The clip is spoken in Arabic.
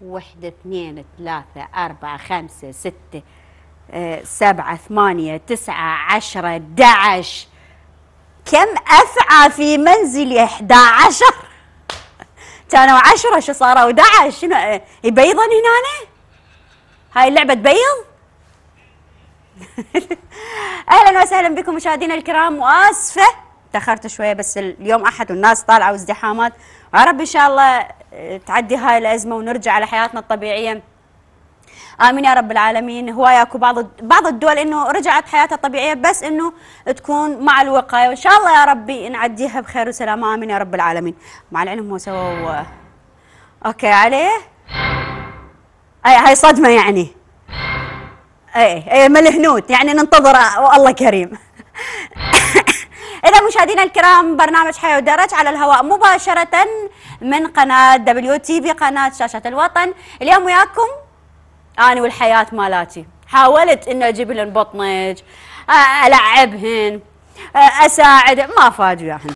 واحدة اثنين ثلاثة أربعة خمسة ستة آه، سبعة ثمانية تسعة عشرة دعش كم أفعى في منزلي إحدى عشر كانوا عشرة شو صاروا دعش شنو آه، يبيضن هنا هاي اللعبة تبيض أهلا وسهلا بكم مشاهدينا الكرام وآسفة تأخرت شوية بس اليوم أحد والناس طالعة وازدحامات عرب إن شاء الله تعدي هاي الازمه ونرجع على حياتنا الطبيعيه امين يا رب العالمين هواياكو بعض بعض الدول انه رجعت حياتها الطبيعيه بس انه تكون مع الوقايه وان شاء الله يا ربي نعديها بخير وسلامه امين يا رب العالمين مع العلم هو سووا اوكي عليه اي هاي صدمه يعني اي اي ملهنوت يعني ننتظر والله كريم اذا مشاهدينا الكرام برنامج حياه ودرج على الهواء مباشره من قناة دبليو تي في قناة شاشة الوطن اليوم وياكم أنا والحياة مالاتي حاولت إن أجيب لهم بطنج ألعبهن أساعد ما فاجئهن